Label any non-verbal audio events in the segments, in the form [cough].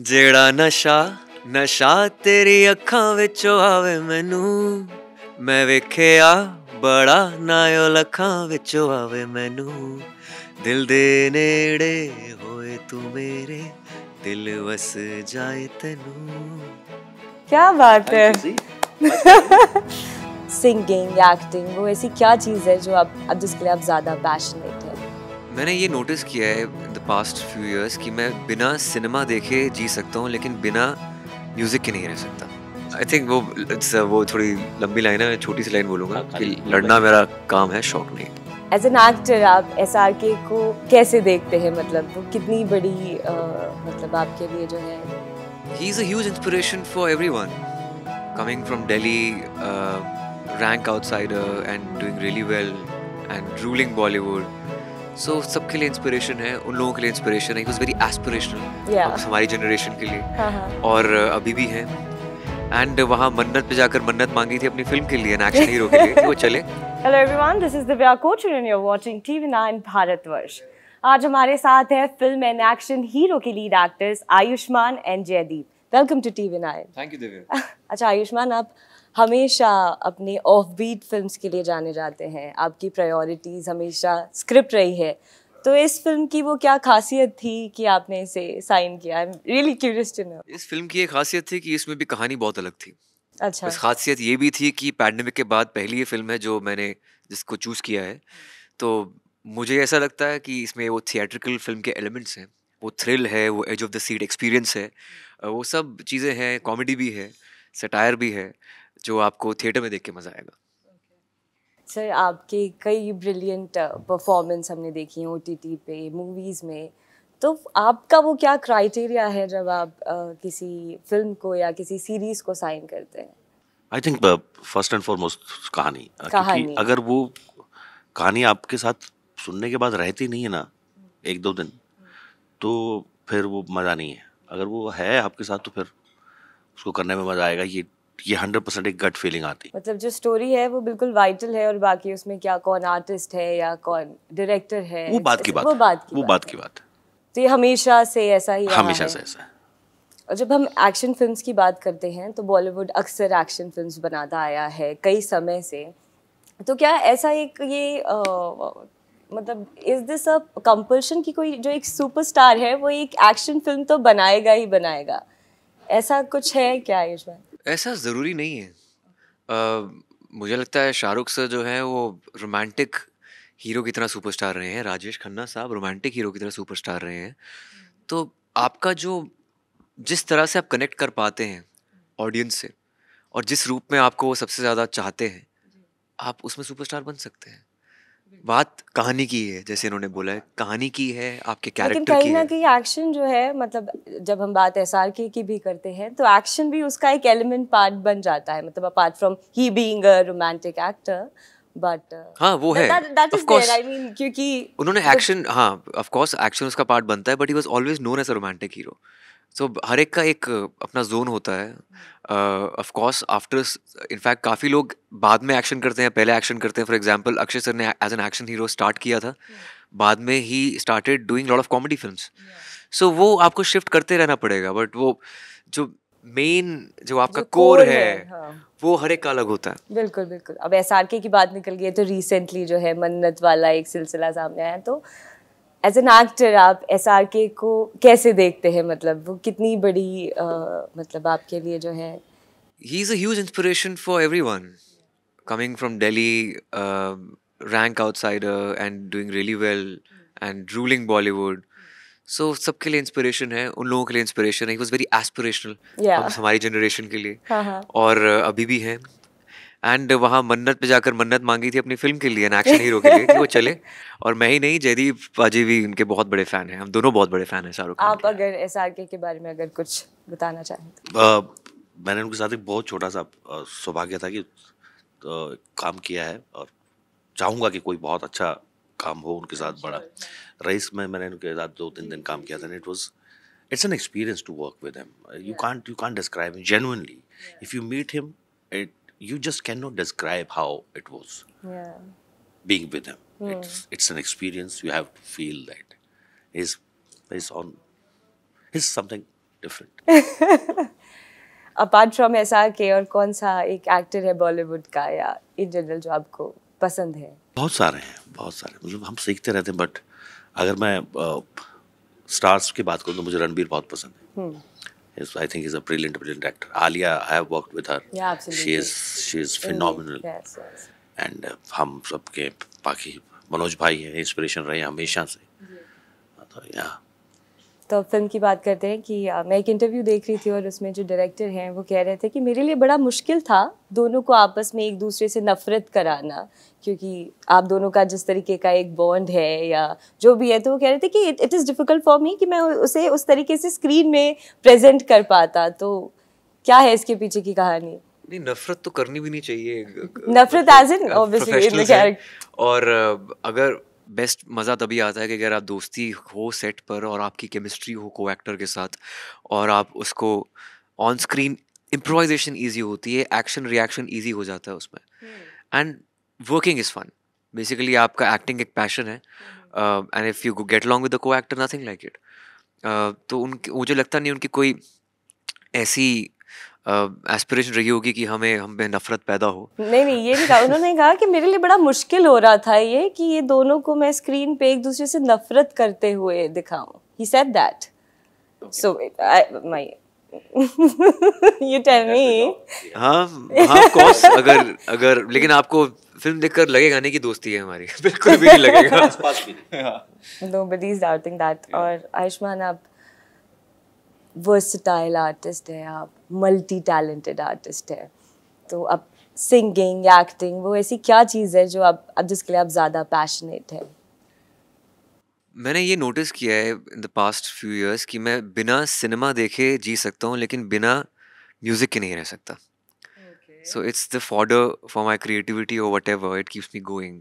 जेड़ा नशा नशा तेरी अखा बिचो आवे मैनू मैं वेख्या बड़ा नायो लखा बिचो आवे मैनू दिल दे नेड़े होए तू मेरे दिल वस जाए तेनू क्या बात है सिंगिंग एक्टिंग वो ऐसी क्या चीज है जो आप अब जिसके लिए आप ज्यादा पैशनेट मैंने ये नोटिस किया है द पास्ट फ्यू इयर्स कि मैं बिना सिनेमा देखे जी सकता हूँ लेकिन बिना म्यूज़िक के नहीं रह सकता आई थिंक वो इट्स वो थोड़ी लंबी लाइन है मैं छोटी सी लाइन बोलूंगा हाँ, कि लड़ना मेरा काम है शौक नहीं एज एन एक्टर आप एस आर के को कैसे देखते हैं मतलब वो कितनी बड़ी आ, मतलब आपके लिए जो है he is a inspiration for every one coming from Delhi rank outsider and doing really well and ruling Bollywood so सबके लिए इंस्पिरेशन है उन लोगों के लिए इंस्पिरेशन है वॉज वेरी एस्पिरेशनल हमारी जनरेशन के लिए हाँ, हाँ। और अभी भी है एंड वहाँ मन्नत पे जाकर मन्नत मांगी थी अपनी फिल्म के लिए एक्शन हीरो के लिए तो वो चले hello everyone this is Divya Koch and you are watching TV 9 Bharatvarsh आज हमारे साथ है फिल्म एंड एक्शन हीरो के lead actors Ayushmann and Jaideep welcome to TV 9 thank you Divya अच्छा आयुष्मान आप हमेशा अपने ऑफ बीट फिल्म के लिए जाने जाते हैं आपकी प्रायोरिटीज़ हमेशा स्क्रिप्ट रही है तो इस फिल्म की वो क्या खासियत थी कि आपने इसे साइन किया really curious to know. इस फिल्म की ये खासियत थी कि इसमें भी कहानी बहुत अलग थी अच्छा बस खासियत ये भी थी कि पैंडमिक के बाद पहली ये फिल्म है जो मैंने जिसको चूज़ किया है तो मुझे ऐसा लगता है कि इसमें वो थिएट्रिकल फिल्म के एलिमेंट्स हैं वो थ्रिल है वो edge of the seat experience है वो सब चीज़ें हैं कॉमेडी भी है सटायर भी है जो आपको थिएटर में देख के मज़ा आएगा सर आपके कई ब्रिलियंट परफॉर्मेंस uh, हमने देखी हैं ओ टी टी पे मूवीज़ में तो आपका वो क्या क्राइटेरिया है जब आप आ, uh, किसी फिल्म को या किसी सीरीज़ को साइन करते हैं I think first and foremost कहानी क्योंकि अगर वो कहानी आपके साथ सुनने के बाद रहती नहीं है ना एक दो दिन तो फिर वो मज़ा नहीं है अगर वो है आपके साथ तो फिर उसको करने में मज़ा आएगा ये ये हंड्रेड परसेंट एक गट फीलिंग आती है मतलब जो स्टोरी है वो बिल्कुल वाइटल है और बाकी उसमें क्या कौन आर्टिस्ट है या कौन डायरेक्टर है वो बात की बात वो बात की वो बात की बात तो ये हमेशा से ऐसा ही हमेशा से ऐसा और जब हम एक्शन फिल्म्स की बात करते हैं तो बॉलीवुड अक्सर एक्शन फिल्म्स बनाता आया है कई समय से तो क्या ऐसा एक ये आ, मतलब इज दिस अ कंपल्शन की कोई जो एक सुपरस्टार है वो एक एक्शन फिल्म तो बनाएगा ही बनाएगा ऐसा कुछ है क्या युजमान ऐसा ज़रूरी नहीं है मुझे लगता है शाहरुख सर जो है वो रोमांटिक हीरो की तरह सुपरस्टार रहे हैं राजेश खन्ना साहब रोमांटिक हीरो की तरह सुपरस्टार रहे हैं तो आपका जो जिस तरह से आप कनेक्ट कर पाते हैं ऑडियंस से और जिस रूप में आपको वो सबसे ज़्यादा चाहते हैं आप उसमें सुपरस्टार बन सकते हैं बात कहानी की है जैसे इन्होंने बोला है कहानी की है आपके कैरेक्टर की कहीं ना कहीं एक्शन जो है मतलब जब हम बात एस आर के की भी करते हैं तो एक्शन भी उसका एक एलिमेंट पार्ट बन जाता है मतलब apart from he being a romantic actor but हाँ वो है ऑफ कोर्स आई मीन क्योंकि उन्होंने एक्शन हाँ ऑफ कोर्स एक्शन उसका पार्ट बनता है but he was always known as a romantic hero so हर एक का एक अपना जोन होता है ऑफ आफ्टर इनफैक्ट काफ़ी लोग बाद में एक्शन करते हैं पहले एक्शन करते हैं फॉर एग्जाम्पल अक्षय सर ने as an action hero start किया था बाद में he started doing lot of comedy film so वो आपको शिफ्ट करते रहना पड़ेगा बट वो जो मेन जो आपका कोर है, है हाँ। वो हर एक का अलग होता है बिल्कुल बिल्कुल अब एस की बात निकल गई है तो रिसेंटली जो है मन्नत वाला एक सिलसिला सामने आया तो एज एन एक्टर आप एस आर के को कैसे देखते हैं मतलब वो कितनी बड़ी आ, मतलब आपके लिए जो है he is a inspiration for every one coming from Delhi rank outsider and doing really well and ruling Bollywood so सबके लिए इंस्पिरेशन है उन लोगों के लिए इंस्पिरेशन है वॉज वेरी एस्पिरेशनल हमारी जनरेशन के लिए हाँ, हाँ। और अभी भी हैं एंड वहाँ मन्नत पे जाकर मन्नत मांगी थी अपनी फिल्म के लिए एक्शन हीरो के लिए कि वो चले [laughs] और मैं ही नहीं जयदीप पाजी भी उनके बहुत बड़े फ़ैन हैं हम दोनों बहुत बड़े फ़ैन हैं शाहरुख आप अगर एस के बारे में अगर कुछ बताना चाहें तो मैंने उनके साथ एक बहुत छोटा सा सौभाग्य था कि काम किया है और चाहूँगा कि कोई बहुत अच्छा काम हो उनके साथ बड़ा अच्छा। रईस में मैंने उनके साथ दो तीन दिन काम किया था it was it's an experience to work with him you can't you can't describe genuinely if you meet him it you just cannot describe how it was yeah. being with him. Mm. It's, it's an experience. You have to feel that. He's, he's on. He's something different. Apart from S are K और कौन सा एक actor है बॉलीवुड का या in general जो आपको पसंद है बहुत सारे हैं बहुत सारे मतलब हम सीखते रहते हैं बट अगर मैं आ, स्टार्स की बात करूँ तो मुझे रणबीर बहुत पसंद है is I think is a brilliant, brilliant actor. Alia, I have worked with her. Yeah, absolutely. She is she is phenomenal. Yes, yes. And uh, हम सबके बाकी मनोज भाई हैं इंस्पिरेशन रहे हमेशा से तो या तो अब फिल्म की बात करते हैं कि आ, मैं एक इंटरव्यू देख रही थी और उसमें जो डायरेक्टर हैं वो कह रहे थे कि मेरे लिए बड़ा मुश्किल था दोनों को आपस में एक दूसरे से नफरत कराना क्योंकि आप दोनों का जिस तरीके का एक बॉन्ड है या जो भी है तो वो कह रहे थे कि it is difficult for me कि मैं उसे उस तरीके से स्क्रीन में प्रेजेंट कर पाता तो क्या है इसके पीछे की कहानी नहीं नफरत तो करनी भी नहीं चाहिए नफरत एज इन ऑब्वियसली और अगर बेस्ट मज़ा तभी आता है कि अगर आप दोस्ती हो सेट पर और आपकी केमिस्ट्री हो को एक्टर के साथ और आप उसको ऑन स्क्रीन इम्प्रोवाइजेशन ईजी होती है एक्शन रिएक्शन ईजी हो जाता है उसमें and working is fun basically आपका एक्टिंग एक पैशन है and if you get long with the co actor nothing like it तो उनकी मुझे लगता नहीं उनकी कोई ऐसी एस्पिरेशन रही होगी कि हमें हम में नफरत पैदा हो नहीं नहीं ये नहीं कहा उन्होंने कहा कि मेरे लिए बड़ा मुश्किल हो रहा था ये कि ये दोनों को मैं स्क्रीन पे एक दूसरे से नफरत करते हुए दिखाऊं he said that so my you tell me हां हां ऑफ कोर्स अगर अगर लेकिन आपको फिल्म देखकर लगेगा नहीं कि दोस्ती है हमारी बिल्कुल भी नहीं लगेगा [laughs] आसपास भी नहीं नोबडी इज डाउटिंग दैट और आयुष्मान आप वर्सटाइल आर्टिस्ट है आप मल्टी टैलेंटेड आर्टिस्ट है तो अब सिंगिंग एक्टिंग वो ऐसी क्या चीज़ है जो आप अब जिसके लिए आप ज़्यादा पैशनेट है मैंने ये नोटिस किया है in the past few years कि मैं बिना सिनेमा देखे जी सकता हूँ लेकिन बिना म्यूज़िक के नहीं रह सकता so it's the fodder for my creativity और whatever it keeps me going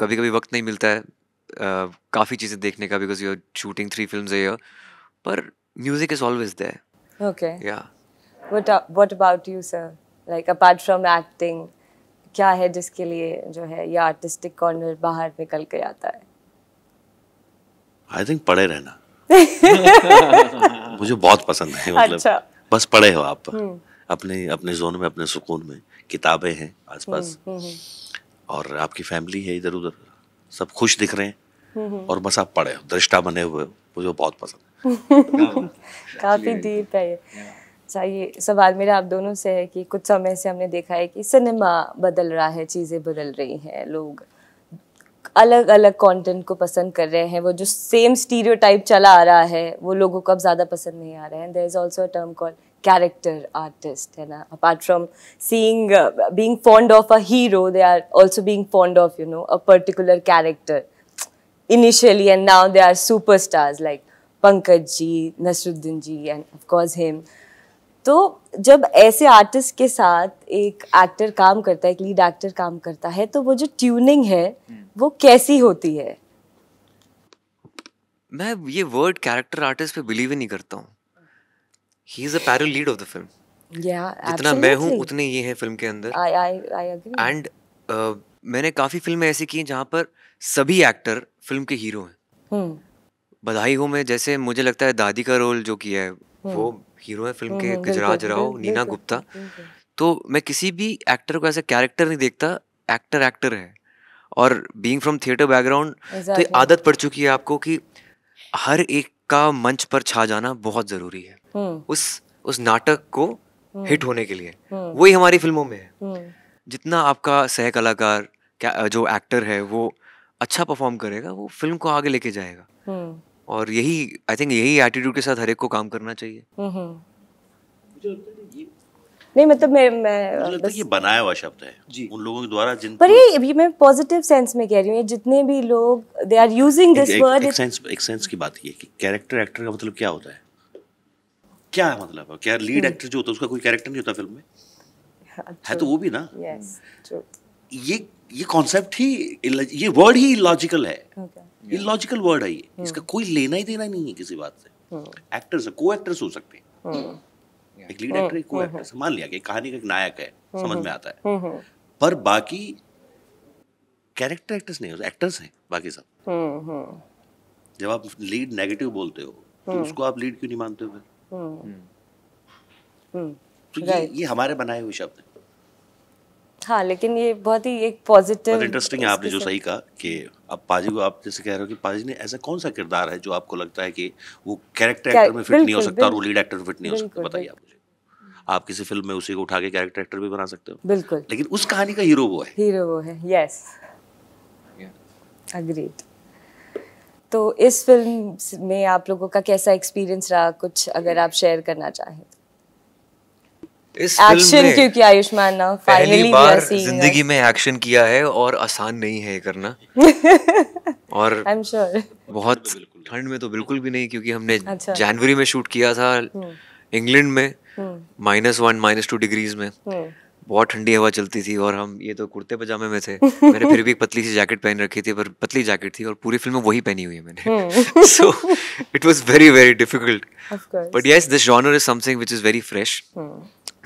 कभी कभी वक्त नहीं मिलता है uh, काफ़ी चीज़ें देखने का because you are shooting three film पर music is always there okay या what uh, what about you sir like apart from acting क्या है जिसके लिए जो है ये artistic corner बाहर निकल के आता है I think पढ़े रहना [laughs] मुझे बहुत पसंद है मतलब अच्छा। बस पढ़े हो आप हम्म। अपने अपने जोन में अपने सुकून में किताबें हैं आसपास हम्म, हम्म, और आपकी फैमिली है इधर उधर सब खुश दिख रहे हैं और बस आप पढ़े हो दृष्टा बने हुए मुझे बहुत पसंद है [laughs] काफी डीप है ये चाहिए अच्छा, सवाल मेरा आप दोनों से है कि कुछ समय से हमने देखा है कि सिनेमा बदल रहा है चीज़ें बदल रही हैं लोग अलग अलग कंटेंट को पसंद कर रहे हैं वो जो सेम स्टीरियोटाइप चला आ रहा है वो लोगों को अब ज़्यादा पसंद नहीं आ रहा है there is also a term call character artist है ना apart from seeing being fond of a hero they are also being fond of you know a particular character initially and now they are super like Pankaj ji Naseeruddin ji and of course him तो जब ऐसे artist के साथ एक actor काम करता है एक लीड एक्टर काम करता है तो वो जो ट्यूनिंग है हम्म। वो कैसी होती है मैं ये वर्ड कैरेक्टर आर्टिस्ट पे बिलीव ही नहीं करता हूँ he is a parallel lead of the film जितना मैं हूँ उतने ये हैं फिल्म के अंदर एंड uh, मैंने काफ़ी फिल्में ऐसी की जहाँ पर सभी एक्टर फिल्म के हीरो हैं hmm. बधाई हो मैं जैसे मुझे लगता है दादी का रोल जो किया है वो हम्म। हीरो है फिल्म हाँ, के हाँ, गजराज राव नीना गुप्ता तो मैं किसी भी एक्टर को ऐसा कैरेक्टर नहीं देखता एक्टर एक्टर है और बीइंग फ्रॉम थिएटर बैकग्राउंड तो आदत पड़ चुकी है आपको कि हर एक का मंच पर छा जाना बहुत ज़रूरी है हम्म। उस उस नाटक को हम्म। हिट होने के लिए हम्म। वही हमारी फिल्मों में है जितना आपका सह कलाकार जो एक्टर है वो अच्छा परफॉर्म करेगा वो फिल्म को आगे लेके जाएगा और यही आई थिंक यही एटीट्यूड के साथ हर एक को काम करना चाहिए हम्म, हम्म। नहीं मतलब मैं मैं लगता ये बनाया हुआ शब्द है जी उन लोगों के द्वारा जिन पर ये अभी मैं पॉजिटिव सेंस में कह रही हूँ ये जितने भी लोग they are using this word एक सेंस एक सेंस की बात ये कि कैरेक्टर एक्टर का मतलब क्या होता है क्या है मतलब क्या लीड एक्टर हम्म। जो होता है उसका कोई कैरेक्टर नहीं होता फिल्म में हाँ, है तो वो भी ना यस ट्रू ये ये कॉन्सेप्ट ही ये वर्ड ही लॉजिकल है ये लॉजिकल वर्ड है ये इसका कोई लेना ही देना नहीं है किसी बात से एक्टर्स को एक्टर्स हो सकते हैं hmm. Hmm. एक लीड एक्टर को एक्टर्स मान लिया कि कहानी का एक नायक है hmm. समझ में आता है पर बाकी कैरेक्टर एक्टर्स नहीं होते एक्टर्स हैं बाकी सब जब आप लीड नेगेटिव बोलते हो तो उसको आप लीड क्यों नहीं मानते हो फिर तो ये, ये हमारे बनाए हुए शब्द हैं था लेकिन ये बहुत ही एक पॉजिटिव इंटरेस्टिंग है आपने जो सही कहा कि अब पाजी को आप जैसे कह रहे हो कि पाजी ने ऐसा कौन सा किरदार है जो आपको लगता है कि वो कैरेक्टर एक्टर में फिट नहीं हो सकता और वो लीड एक्टर फिट नहीं हो सकता बताइए आप आप किसी फिल्म में उसी को उठा के कैरेक्टर एक्टर भी बना सकते हो बिल्कुल लेकिन उस कहानी का हीरो वो है हीरो वो है यस अग्रीड तो इस फिल्म में आप लोगों का कैसा एक्सपीरियंस रहा कुछ अगर आप शेयर करना चाहें तो। इस एक्शन क्योंकि आयुष्मान ना फाइनली बार जिंदगी में एक्शन किया है और आसान नहीं है करना [laughs] और आई एम श्योर बहुत ठंड में तो बिल्कुल भी नहीं क्योंकि हमने अच्छा। जनवरी में शूट किया था हम्म। इंग्लैंड में minus one minus two degrees में हम्म। बहुत ठंडी हवा चलती थी और हम ये तो कुर्ते पजामे में थे [laughs] मैंने फिर भी एक पतली सी जैकेट पहन रखी थी पर पतली जैकेट थी और पूरी फिल्म में वही पहनी हुई है मैंने so it was very very difficult but yes this genre is something which is very fresh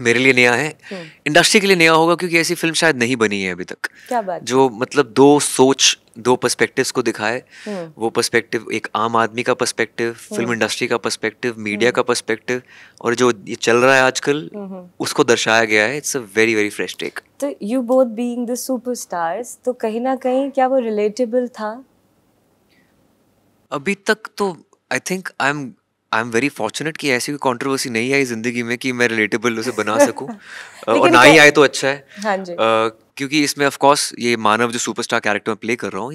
मेरे लिए नया है हम्म। इंडस्ट्री के लिए नया होगा क्योंकि ऐसी फिल्म शायद नहीं बनी है अभी तक क्या बात जो मतलब दो सोच दो पर्सपेक्टिव्स को दिखाए हम्म। वो पर्सपेक्टिव एक आम आदमी का पर्सपेक्टिव फिल्म इंडस्ट्री का पर्सपेक्टिव हम्म। मीडिया का पर्सपेक्टिव और जो ये चल रहा है आजकल उसको दर्शाया गया है it's a very very fresh take तो you both being the superstars तो कहीं ना कहीं क्या वो रिलेटेबल था अभी तक तो I think I am I am very fortunate कि ऐसी कोई कंट्रोवर्सी नहीं आई जिंदगी में कि मैं रिलेटेबल उसे बना [laughs] सकूं और ना ही आए तो अच्छा है हाँ जी। uh, क्योंकि इसमें ऑफ कोर्स ये मानव जो सुपरस्टार कैरेक्टर में प्ले कर रहा हूँ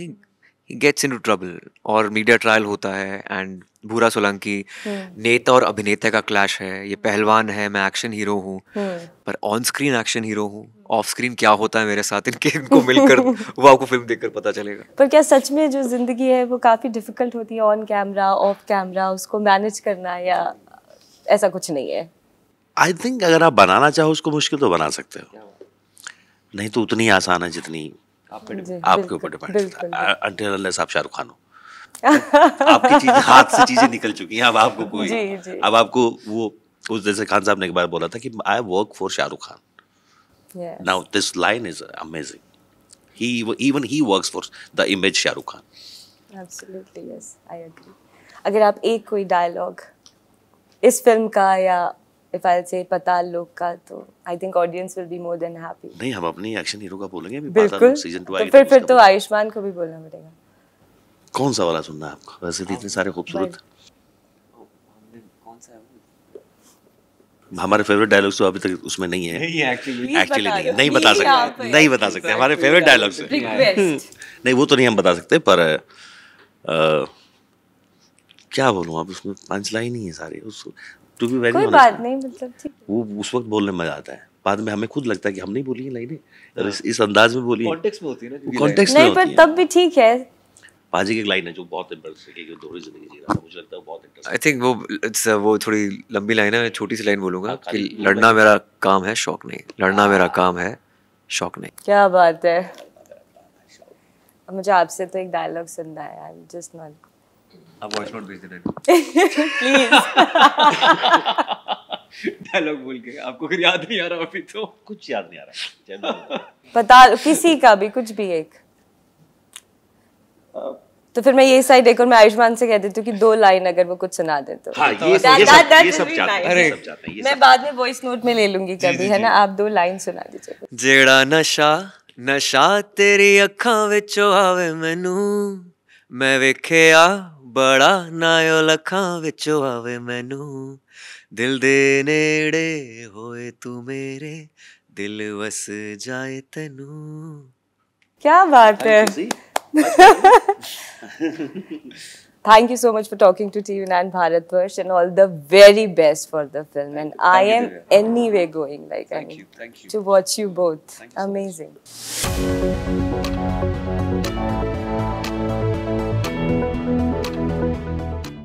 गेट्स इन टू ट्रबल और मीडिया ट्रायल होता है एंड भूरा सोलंकी नेता और अभिनेता का क्लैश है ये पहलवान है मैं एक्शन हीरो हूँ hmm. पर ऑन स्क्रीन एक्शन हीरो हूँ ऑफ स्क्रीन क्या होता है मेरे साथ इनके इनको मिलकर [laughs] वो आपको फिल्म देखकर पता चलेगा पर क्या सच में जो जिंदगी है वो काफ़ी डिफिकल्ट होती है ऑन कैमरा ऑफ कैमरा उसको मैनेज करना या ऐसा कुछ नहीं है आई थिंक अगर आप बनाना चाहो उसको मुश्किल तो बना सकते हो नहीं तो उतनी आसान है जितनी आपके ऊपर डिपेंड अंटिल आप शाहरुख खान हो [laughs] आपकी चीज हाथ से चीजें निकल चुकी हैं अब आपको [laughs] कोई जी, जी. अब आपको वो उस जैसे खान साहब ने एक बार बोला था कि I work for Shahrukh Khan now this line is amazing he even he works for the image Shahrukh Khan absolutely yes I agree अगर आप एक कोई डायलॉग इस फिल्म का या if I'll say Patal Lok ka, to I think audience will be more than happy. नहीं हम अपने action hero का बोलेंगे अभी बिल्कुल सीजन 2 तो आएगी तो फिर फिर तो, तो आयुष्मान को भी बोलना पड़ेगा कौन सा वाला सुनना है आपका? वैसे तो इतने सारे खूबसूरत हमारे फेवरेट डायलॉग्स तो अभी तक उसमें नहीं है एक्चुअली एक्चुअली नहीं नहीं बता सकते नहीं बता सकते हमारे फेवरेट डायलॉग्स [laughs] नहीं वो तो नहीं हम बता सकते पर क्या बोलूँ आप उसमें पांच लाइन ही है सारी उस टू बी वेरी कोई बात नहीं मतलब ठीक वो उस वक्त बोलने में मजा आता है बाद में हमें खुद लगता है कि हम नहीं बोली है लाइनें इस, इस अंदाज में बोली कॉन्टेक्स्ट में होती है ना कॉन्टेक्स्ट नहीं पर तब भी ठीक है पाजी की एक लाइन है जो बहुत है कि दोहरी जिंदगी जी रहा है मुझे लगता है बहुत इंटरेस्टिंग आई थिंक वो इट्स वो थोड़ी लंबी लाइन है छोटी सी लाइन बोलूंगा हाँ, कि लड़ना मेरा काम है शौक नहीं लड़ना हाँ। मेरा काम है शौक नहीं क्या बात है मुझे आपसे तो एक डायलॉग सुनना है आई जस्ट नॉट अब वॉइस नोट भेज देना प्लीज डायलॉग बोल के आपको फिर याद नहीं आ रहा अभी तो कुछ याद नहीं आ रहा [laughs] बता किसी का भी कुछ भी एक तो फिर मैं ये साइड एक मैं आयुष्मान से कह देती हूँ कि दो लाइन अगर वो कुछ सुना दे तो हाँ, मैं बाद में वॉइस नोट में ले लूंगी कभी है ना आप दो लाइन सुना दीजिए जेड़ा नशा नशा तेरी अखा विचो आवे मैनू मैं वेखे ਬੜਾ ਨਾਇਓ ਲੱਖਾਂ ਵਿੱਚੋਂ ਆਵੇ ਮੈਨੂੰ ਦਿਲ ਦੇ ਨੇੜੇ ਹੋਏ ਤੂੰ ਮੇਰੇ दिल वस जाए तनु क्या बात है Thank you so much for talking to TV9 Bharat Bharatvarsh and all the very best for the film. Thank and you. I am you. anyway going like Thank I mean, you. Thank you. to watch you both. You Amazing. So